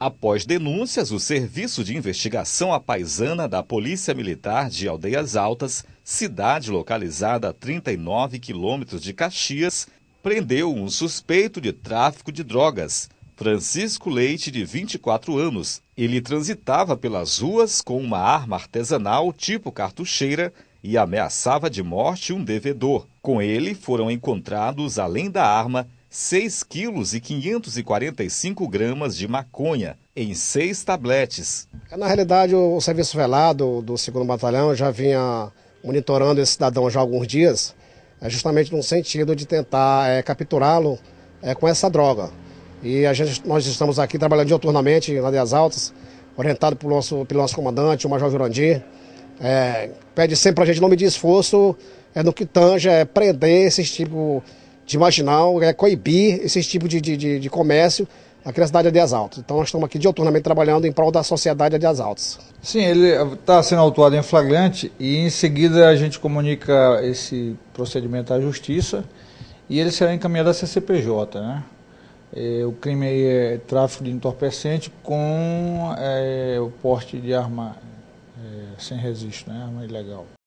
Após denúncias, o Serviço de Investigação Apaisana da Polícia Militar de Aldeias Altas, cidade localizada a 39 quilômetros de Caxias, prendeu um suspeito de tráfico de drogas, Francisco Leite, de 24 anos. Ele transitava pelas ruas com uma arma artesanal tipo cartucheira e ameaçava de morte um devedor. Com ele foram encontrados, além da arma, 6 quilos e 545 gramas de maconha em seis tabletes. Na realidade, o serviço velado do 2 Batalhão já vinha monitorando esse cidadão já há alguns dias, eh, justamente no sentido de tentar é, capturá-lo é, com essa droga. E a gente, nós estamos aqui trabalhando dioturnamente na Deas Altas, orientado pelo nosso, pelo nosso comandante, o Major Jurandir. É, pede sempre para a gente nome de esforço é, no que tange é, prender esses tipos de marginal, é, coibir esse tipo de, de, de comércio aqui na cidade de Adias Então nós estamos aqui dioturnamente trabalhando em prol da sociedade de Adias Sim, ele está eh, sendo autuado em flagrante e em seguida a gente comunica esse procedimento à justiça e ele será encaminhado à CCPJ, né? É, o crime aí é tráfico de entorpecente com é, o porte de arma é, sem registro, né? arma ilegal.